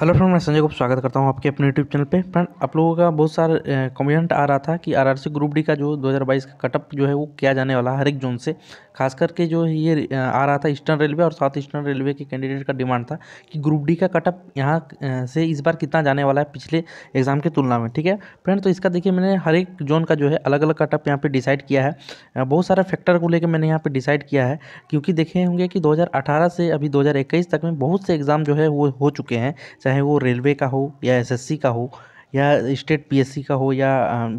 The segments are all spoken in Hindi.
हेलो फ्रेंड मैं संजय को स्वागत करता हूं आपके अपने यूट्यूब चैनल पे फ्रेंड आप लोगों का बहुत सारा कमेंट आ रहा था कि आरआरसी ग्रुप डी का जो 2022 का कटअप जो है वो किया जाने वाला हर एक जोन से खास करके जो ये आ रहा था ईस्टर्न रेलवे और साउथ ईस्टर्न रेलवे के कैंडिडेट का डिमांड था कि ग्रुप डी का कटअप यहाँ से इस बार कितना जाने वाला है पिछले एग्जाम की तुलना में ठीक है फ्रेंड तो इसका देखिए मैंने हर एक जोन का जो है अलग अलग कटअप यहाँ पर डिसाइड किया है बहुत सारे फैक्टर को लेकर मैंने यहाँ पर डिसाइड किया है क्योंकि देखे होंगे कि दो से अभी दो तक में बहुत से एग्ज़ाम जो है वो हो चुके हैं चाहे वो रेलवे का हो या एस का हो या स्टेट पीएससी का हो या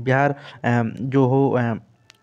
बिहार जो हो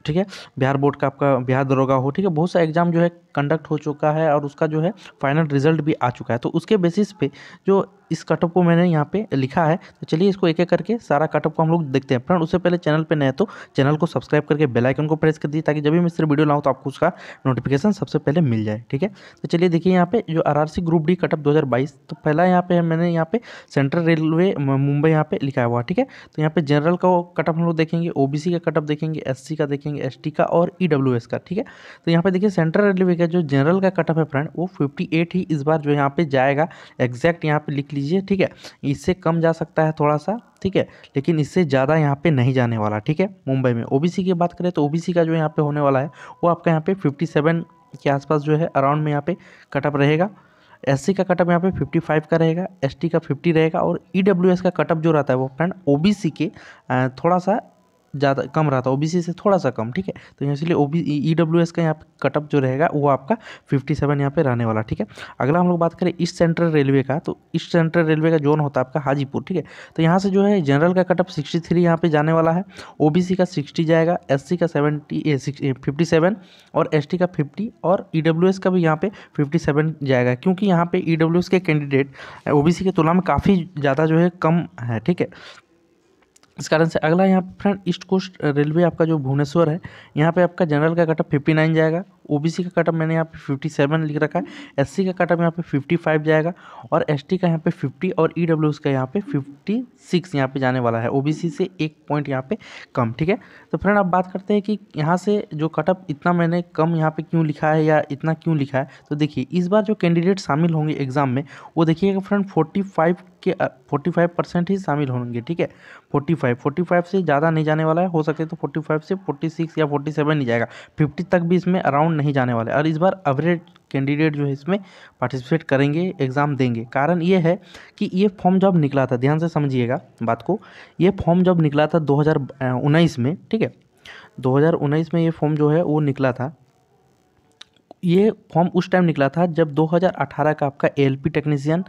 ठीक है बिहार बोर्ड का आपका बिहार दरोगा हो ठीक है बहुत सा एग्ज़ाम जो है कंडक्ट हो चुका है और उसका जो है फाइनल रिजल्ट भी आ चुका है तो उसके बेसिस पे जो इस कटअप को मैंने यहाँ पे लिखा है तो चलिए इसको एक एक करके सारा कटअप को हम लोग देखते हैं फ्रेंड उससे पहले चैनल पे नए तो चैनल को सब्सक्राइब करके बेल आइकन को प्रेस कर दीजिए ताकि जब भी मैं सिर्फ वीडियो लाऊं तो आपको उसका नोटिफिकेशन सबसे पहले मिल जाए ठीक है तो चलिए देखिए यहाँ पे जो आर ग्रुप डी कटअप दो तो पहला यहाँ पे मैंने यहाँ पे सेंट्रल रेलवे मुंबई यहाँ पे लिखा हुआ ठीक है तो यहाँ पे जनरल का कटअप हम लोग देखेंगे ओ का कटअप देखेंगे एस का देखेंगे एस का और ई e का ठीक है तो यहाँ पे देखिए सेंट्रल रेलवे का जो जनरल का कटअप है फ्रेंड वो फिफ्टी ही इस बार जो यहाँ पे जाएगा एग्जैक्ट यहाँ पे लिख लीजिए ठीक है इससे कम जा सकता है थोड़ा सा ठीक है लेकिन इससे ज़्यादा यहाँ पे नहीं जाने वाला ठीक है मुंबई में ओबीसी की बात करें तो ओबीसी का जो यहाँ पे होने वाला है वो आपका यहाँ पे 57 के आसपास जो है अराउंड में यहाँ पे कटअप रहेगा एस का कटअप यहाँ पे 55 का रहेगा एस का 50 रहेगा और ई e का कटअप जो रहता है वो फ्रेंड ओ के थोड़ा सा ज़्यादा कम रहा था ओ से थोड़ा सा कम ठीक है तो इसलिए O B E W S का यहाँ पे कटअप जो रहेगा वो आपका फिफ्टी सेवन यहाँ पर रहने वाला ठीक है अगला हम लोग बात करें ईस्ट सेंट्रल रेलवे का तो ईस्ट सेंट्रल रेलवे का जोन होता है आपका हाजीपुर ठीक है तो यहाँ से जो है जनरल का कटअप सिक्सटी थ्री यहाँ जाने वाला है ओ का सिक्सटी जाएगा एस का सेवेंटी फिफ्टी सेवन और एस का फिफ्टी और ई e का भी यहाँ पे फिफ्टी सेवन जाएगा क्योंकि यहाँ पर ई e के कैंडिडेट ओ के तुलना में काफ़ी ज़्यादा जो है कम है ठीक है इस कारण से अगला यहाँ फ्रेंड ईस्ट कोस्ट रेलवे आपका जो भुवनेश्वर है यहाँ पे आपका जनरल का कटअप फिफ्टी नाइन जाएगा ओबीसी का कटअप मैंने यहाँ पे 57 लिख रखा है एससी का कटअप यहाँ पे 55 जाएगा और एसटी का यहाँ पे 50 और ईडब्ल्यू e का यहाँ पे 56 यहाँ पे जाने वाला है ओबीसी से एक पॉइंट यहाँ पे कम ठीक है तो फ्रेंड आप बात करते हैं कि यहाँ से जो कटअप इतना मैंने कम यहाँ पर क्यों लिखा है या इतना क्यों लिखा है तो देखिए इस बार जो कैंडिडेट शामिल होंगे एग्ज़ाम में वो देखिएगा फ्रेंड फोर्टी के फोर्टी फाइव परसेंट ही शामिल होंगे ठीक है फोर्टी फाइव फोर्टी फाइव से ज़्यादा नहीं जाने वाला है हो सके तो फोर्टी फाइव से फोर्टी सिक्स या फोर्टी सेवन ही जाएगा फिफ्टी तक भी इसमें अराउंड नहीं जाने वाले और इस बार एवरेज कैंडिडेट जो है इसमें पार्टिसिपेट करेंगे एग्ज़ाम देंगे कारण ये है कि ये फॉर्म जब निकला था ध्यान से समझिएगा बात को ये फॉर्म जब निकला था दो में ठीक है दो में ये फॉर्म जो है वो निकला था ये फॉर्म उस टाइम निकला था जब 2018 का आपका एल टेक्नीशियन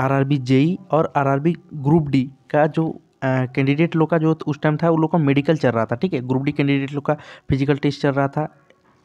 आरआरबी जेई और आरआरबी ग्रुप डी का जो कैंडिडेट लोग का जो उस टाइम था वो लोग का मेडिकल चल रहा था ठीक है ग्रुप डी कैंडिडेट लोग का फिजिकल टेस्ट चल रहा था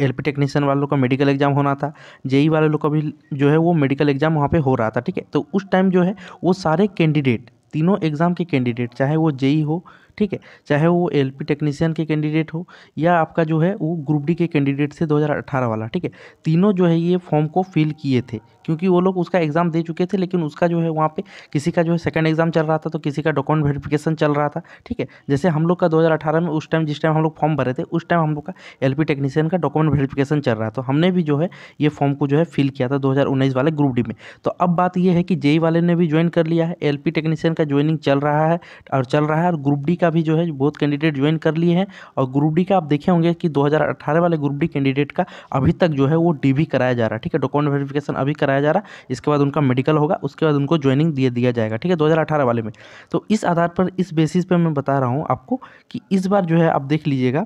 एल पी टेक्नीशियन वालों का मेडिकल एग्जाम होना था जेई e वाले लोग का भी जो है वो मेडिकल एग्जाम वहाँ पे हो रहा था ठीक है तो उस टाइम जो है वो सारे कैंडिडेट तीनों एग्ज़ाम के कैंडिडेट चाहे वो जेई e हो ठीक है चाहे वो एल टेक्नीशियन के कैंडिडेट हो या आपका जो है वो ग्रुप डी के कैंडिडेट से 2018 वाला ठीक है तीनों जो है ये फॉर्म को फिल किए थे क्योंकि वो लोग उसका एग्ज़ाम दे चुके थे लेकिन उसका जो है वहाँ पे किसी का जो है सेकंड एग्ज़ाम चल रहा था तो किसी का डॉक्यूमेंट वेरिफिकेशन चल रहा था ठीक है जैसे हम लोग का 2018 में उस टाइम जिस टाइम हम लोग फॉर्म भरे थे उस टाइम हम लोग का एल टेक्नीशियन का डॉक्यूमेंट वेरिफिकेशन चल रहा था तो हमने भी जो है ये फॉर्म को जो है फिल किया था दो वाले ग्रुप डी में तो अब बात यह है कि जेई वाले ने भी ज्वाइन कर लिया है एल टेक्नीशियन का ज्वाइनिंग चल रहा है और चल रहा है और ग्रुप डी का भी जो है बहुत कैंडिडेट ज्वाइन कर लिए हैं और ग्रुप डी का आप देखे होंगे कि 2018 वाले ग्रुप डी कैंडिडेट का अभी तक जो है वो डी भी कराया जा रहा है ठीक है डॉक्यूमेंट वेरिफिकेशन अभी कराया जा रहा है इसके बाद उनका मेडिकल होगा उसके बाद उनको ज्वाइनिंग दे दिया जाएगा ठीक है दो वाले में तो इस आधार पर इस बेसिस पर मैं बता रहा हूँ आपको कि इस बार जो है आप देख लीजिएगा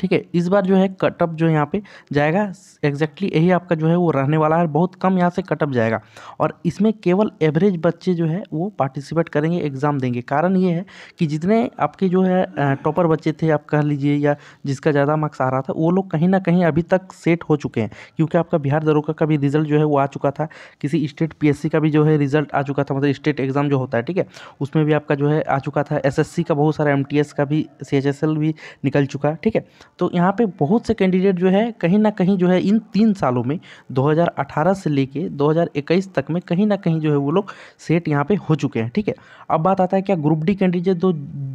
ठीक है इस बार जो है कटअप जो यहाँ पे जाएगा एग्जैक्टली यही आपका जो है वो रहने वाला है बहुत कम यहाँ से कटअप जाएगा और इसमें केवल एवरेज बच्चे जो है वो पार्टिसिपेट करेंगे एग्ज़ाम देंगे कारण ये है कि जितने आपके जो है टॉपर बच्चे थे आप कह लीजिए या जिसका ज़्यादा मार्क्स आ रहा था वो लोग कहीं ना कहीं अभी तक सेट हो चुके हैं क्योंकि आपका बिहार दरोगा का भी रिज़ल्ट जो है वो आ चुका था किसी स्टेट पी का भी जो है रिज़ल्ट आ चुका था मतलब स्टेट एग्ज़ाम जो होता है ठीक है उसमें भी आपका जो है आ चुका था एस का बहुत सारा एम का भी सी भी निकल चुका ठीक है तो यहाँ पे बहुत से कैंडिडेट जो है कहीं ना कहीं जो है इन तीन सालों में 2018 से लेके 2021 तक में कहीं ना कहीं जो है वो लोग सेट यहाँ पे हो चुके हैं ठीक है अब बात आता है क्या ग्रुप डी कैंडिडेट जो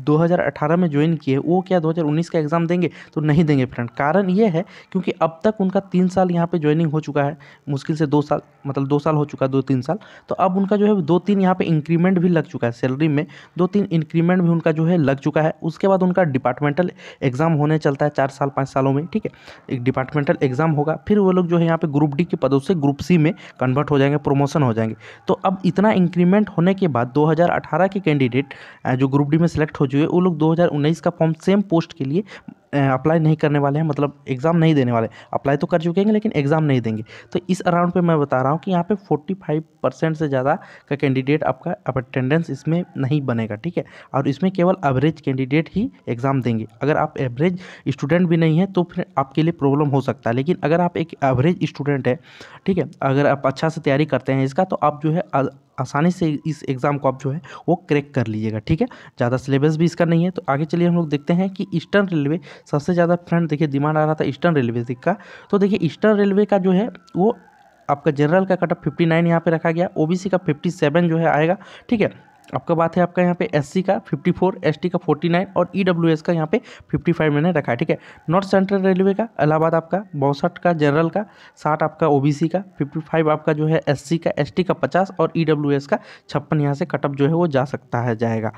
2018 में ज्वाइन किए वो क्या 2019 का एग्ज़ाम देंगे तो नहीं देंगे फ्रेंड कारण ये है क्योंकि अब तक उनका तीन साल यहाँ पर ज्वाइनिंग हो चुका है मुश्किल से दो साल मतलब दो साल हो चुका है दो तीन साल तो अब उनका जो है दो तीन यहाँ पर इंक्रीमेंट भी लग चुका है सैलरी में दो तीन इंक्रीमेंट भी उनका जो है लग चुका है उसके बाद उनका डिपार्टमेंटल एग्ज़ाम होने चलता है चार साल पाँच सालों में ठीक है एक डिपार्टमेंटल एग्जाम होगा फिर वो लोग जो है यहाँ पे ग्रुप डी के पदों से ग्रुप सी में कन्वर्ट हो जाएंगे प्रमोशन हो जाएंगे तो अब इतना इंक्रीमेंट होने के बाद 2018 के कैंडिडेट जो ग्रुप डी में सेलेक्ट हो चुके वो लोग 2019 का फॉर्म सेम पोस्ट के लिए अप्लाई नहीं करने वाले हैं मतलब एग्ज़ाम नहीं देने वाले अप्लाई तो कर चुके हैं लेकिन एग्ज़ाम नहीं देंगे तो इस अराउंड पे मैं बता रहा हूँ कि यहाँ पे 45 परसेंट से ज़्यादा का कैंडिडेट आपका अटेंडेंस इसमें नहीं बनेगा ठीक है और इसमें केवल एवरेज कैंडिडेट ही एग्ज़ाम देंगे अगर आप एवरेज स्टूडेंट भी नहीं हैं तो फिर आपके लिए प्रॉब्लम हो सकता है लेकिन अगर आप एक एवरेज स्टूडेंट है ठीक है अगर आप अच्छा से तैयारी करते हैं इसका तो आप जो है आसानी से इस एग्ज़ाम को आप जो है वो क्रैक कर लीजिएगा ठीक है ज़्यादा सिलेबस भी इसका नहीं है तो आगे चलिए हम लोग देखते हैं कि ईस्टर्न रेलवे सबसे ज़्यादा फ्रेंड देखिए डिमांड आ रहा था ईस्टर्न रेलवे का तो देखिए ईस्टर्न रेलवे का जो है वो आपका जनरल का कटअप फिफ्टी नाइन यहाँ पर रखा गया ओबीसी का फिफ्टी सेवन जो है आएगा ठीक है आपका बात है आपका यहाँ पे एस का 54, फोर का 49 और ई e का यहाँ पे 55 मैंने रखा है ठीक है नॉर्थ सेंट्रल रेलवे का इलाहाबाद आपका बौसठ का जनरल का साठ आपका ओबीसी का 55 आपका जो है एससी का एसटी का 50 और ई e का छप्पन यहाँ से कटअप जो है वो जा सकता है जाएगा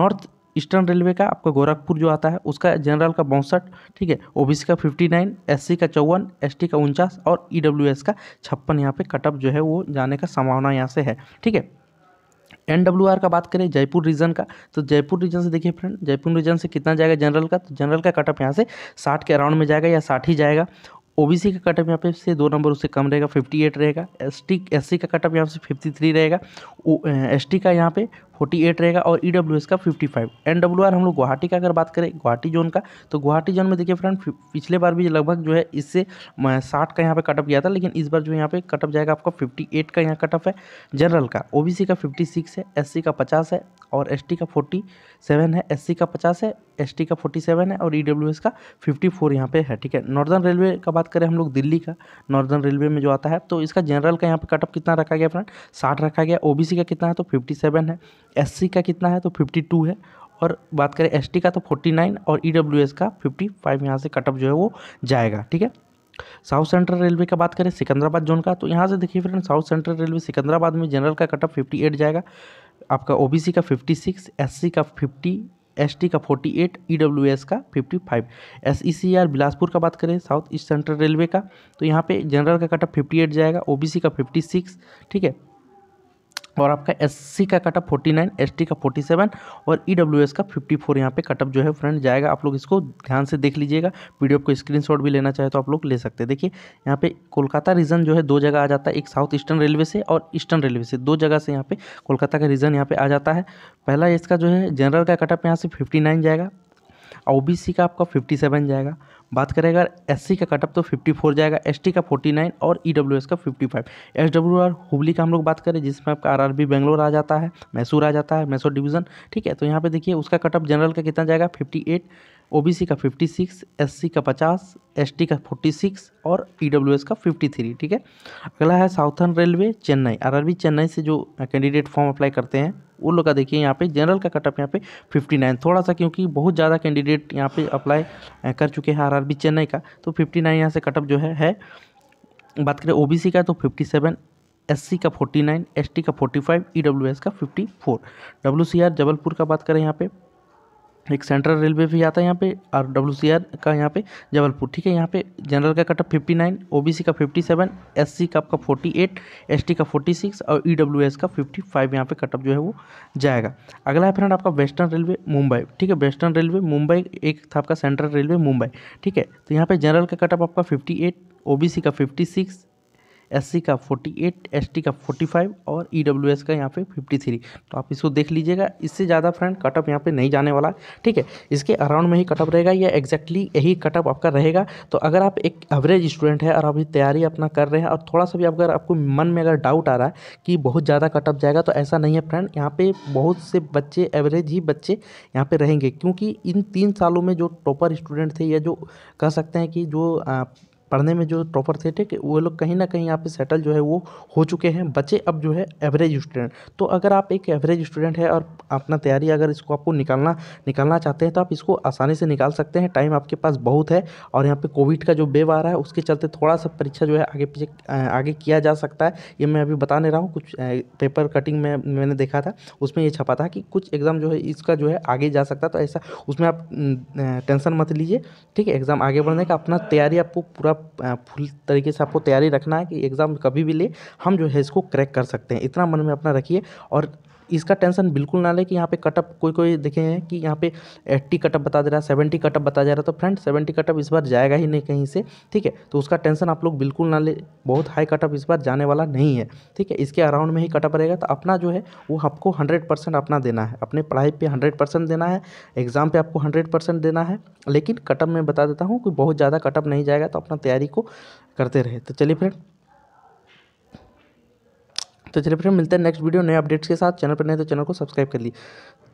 नॉर्थ ईस्टर्न रेलवे का आपका गोरखपुर जो आता है उसका जनरल का बासठ ठीक है ओबीसी का 59 एससी का चौवन एसटी का उनचास और ईडब्ल्यूएस e का छप्पन यहाँ पे कटअप जो है वो जाने का संभावना यहाँ से है ठीक है एन डब्ल्यू आर का बात करें जयपुर रीजन का तो जयपुर रीजन से देखिए फ्रेंड जयपुर रीजन से कितना जाएगा जनरल का तो जनरल का कटअप यहाँ से साठ के अराउंड में जाएगा या साठ ही जाएगा ओबीसी का कटअप यहाँ पे से दो नंबर उससे कम रहेगा 58 रहेगा एसटी एससी का कटअप यहाँ से 53 रहेगा एसटी का यहाँ पे फोर्टी एट रहेगा और ई डब्ल्यू एस का fifty five N W R हम लोग गुवाहाटी का अगर बात करें गुवाहाटी जोन का तो गुवाहाटी जोन में देखिए फ्रेंड पिछले बार भी लगभग जो है इससे साठ का यहाँ पे कटअप गया था लेकिन इस बार जो यहाँ पे कटअप जाएगा आपका फिफ्टी एट का यहाँ कटअप है जनरल का ओ बी सी का फिफ्टी सिक्स है एस सी का पचास है और एस टी का फोर्टी सेवन है एस सी का पचास है एस टी का फोर्टी सेवन है और ई डब्ल्यू एस का फिफ्टी फोर यहाँ पे है ठीक है नॉर्दर्न रेलवे का बात करें हम लोग दिल्ली का नॉर्दर्न रेलवे में जो आता है तो इसका जनरल का यहाँ पे कटअप कितना रखा गया फ्रेंड साठ रखा गया ओ बी सी का कितना है तो फिफ्टी सेवन है एस का कितना है तो फिफ्टी टू है और बात करें एस का तो फोर्टी नाइन और ई डब्ल्यू एस का फिफ्टी फाइव यहाँ से कटअप जो है वो जाएगा ठीक है साउथ सेंट्रल रेलवे का बात करें सिकंदराबाद जोन का तो यहाँ से देखिए friend South Central Railway Secunderabad में जनरल का कटअप फिफ्टी एट जाएगा आपका ओ का फिफ्टी सिक्स एस का फिफ्टी एस का forty eight E W S का fifty five S E C R Bilaspur का बात करें साउथ ईस्ट सेंट्रल रेलवे का तो यहाँ पे जनरल का कटअप फिफ्टी एट जाएगा ओ बी सी का फिफ्टी सिक्स ठीक है और आपका एस सी का cutoff forty nine S T का फोर्टी सेवन और ई डब्ल्यू एस का फिफ्टी फोर यहाँ पे कटअप जो है फ्रेंड जाएगा आप लोग इसको ध्यान से देख लीजिएगा वीडियो को स्क्रीनशॉट भी लेना चाहे तो आप लोग ले सकते हैं देखिए यहाँ पे कोलकाता रीजन जो है दो जगह आ जाता है एक साउथ ईस्टर्न रेलवे से और ईस्टर्न रेलवे से दो जगह से यहाँ पे कोलकाता का रीजन यहाँ पे आ जाता है पहला इसका जो है जनरल का कटअप यहाँ से फिफ्टी नाइन जाएगा ओ बी सी का आपका फिफ्टी सेवन जाएगा बात करें अगर एस सी का कटअप तो फिफ्टी फोर जाएगा एस टी का फोर्टी नाइन और ई डब्ल्यू एस का fifty five S W R Hubli का हम लोग बात करें जिसमें आपका आर आर बी बेंगलोर आ जाता है मैसूर आ जाता है मैसूर डिवीज़न ठीक है तो यहाँ पे देखिए उसका कटअप जनरल का कितना जाएगा fifty eight O B C का फिफ्टी सिक्स एस सी का पचास एस टी का फोर्टी सिक्स और ई डब्ल्यू एस का फिफ्टी थ्री ठीक है अगला है Southern Railway Chennai R R B Chennai से जो कैंडिडेट फॉर्म अप्लाई करते हैं उन लोग का देखिए यहाँ पे जनरल का कटअप यहाँ पे 59 थोड़ा सा क्योंकि बहुत ज़्यादा कैंडिडेट यहाँ पे अप्लाई कर चुके हैं आरआरबी चेन्नई का तो 59 नाइन यहाँ से कटअप जो है है बात करें ओबीसी का तो 57 सी का 49 एसटी का 45 ईडब्ल्यूएस e का 54 डब्ल्यूसीआर जबलपुर का बात करें यहाँ पे एक सेंट्रल रेलवे भी आता है यहाँ पे और डब्ल्यू सी आर का यहाँ पे जबलपुर ठीक है यहाँ पे जनरल का cutoff fifty nine O B C का फिफ्टी सेवन एस सी का आपका फोर्टी एट एस टी का फोर्टी सिक्स और ई डब्ल्यू एस का फिफ्टी फाइव यहाँ पे कटअप जो है वो जाएगा अगला है फ्रेंड आपका वेस्टर्न रेलवे मुंबई ठीक है वेस्टर्न रेलवे मुंबई एक था आपका सेंट्रल रेलवे मुंबई ठीक है तो यहाँ पर जनरल का कटअप आपका fifty eight O B C का फिफ्टी सिक्स एस का फोर्टी एट एस का फोर्टी फाइव और ई डब्ल्यू एस का यहाँ पे फिफ्टी थ्री तो आप इसको देख लीजिएगा इससे ज़्यादा फ्रेंड कटअप यहाँ पे नहीं जाने वाला ठीक है इसके अराउंड में ही कटअप रहेगा या एग्जैक्टली यही कटअप आपका रहेगा तो अगर आप एक एवरेज स्टूडेंट है और अभी तैयारी अपना कर रहे हैं और थोड़ा सा भी अगर आपको मन में अगर डाउट आ रहा है कि बहुत ज़्यादा कटअप जाएगा तो ऐसा नहीं है फ्रेंड यहाँ पर बहुत से बच्चे एवरेज ही बच्चे यहाँ पर रहेंगे क्योंकि इन तीन सालों में जो टॉपर स्टूडेंट थे या जो कह सकते हैं कि जो पढ़ने में जो टॉपर थे ठीक है वो लोग कहीं ना कहीं यहाँ पे सेटल जो है वो हो चुके हैं बचे अब जो है एवरेज स्टूडेंट तो अगर आप एक एवरेज स्टूडेंट है और अपना तैयारी अगर इसको आपको निकालना निकालना चाहते हैं तो आप इसको आसानी से निकाल सकते हैं टाइम आपके पास बहुत है और यहाँ पर कोविड का जो वेव आ रहा है उसके चलते थोड़ा सा परीक्षा जो है आगे पीछे आगे किया जा सकता है ये मैं अभी बताने रहा हूँ कुछ पेपर कटिंग में मैंने देखा था उसमें ये छपा था कि कुछ एग्ज़ाम जो है इसका जो है आगे जा सकता है तो ऐसा उसमें आप टेंशन मत लीजिए ठीक है एग्ज़ाम आगे बढ़ने का अपना तैयारी आपको पूरा फुल तरीके से आपको तैयारी रखना है कि एग्ज़ाम कभी भी ले हम जो है इसको क्रैक कर सकते हैं इतना मन में अपना रखिए और इसका टेंशन बिल्कुल ना ले कि यहाँ पे कटअप कोई कोई देखे हैं कि यहाँ पे एट्टी कटअप बता दे रहा है सेवेंटी कटअप बता जा रहा है तो फ्रेंड सेवेंटी कटअप इस बार जाएगा ही नहीं कहीं से ठीक है तो उसका टेंशन आप लोग बिल्कुल ना ले बहुत हाई कटअप इस बार जाने वाला नहीं है ठीक है इसके अराउंड में ही कटअप रहेगा तो अपना जो है वो आपको हंड्रेड परसेंट अपना देना है अपने पढ़ाई पर हंड्रेड परसेंट देना है एग्ज़ाम पर आपको हंड्रेड परसेंट देना है लेकिन कटअप में बता देता हूँ कि बहुत ज़्यादा कटअप नहीं जाएगा तो अपना तैयारी को करते रहे तो चलिए फ्रेंड तो चलिए फिर मिलते हैं नेक्स्ट वीडियो नए अपडेट्स के साथ चैनल पर नए तो चैनल को सब्सक्राइब कर लिए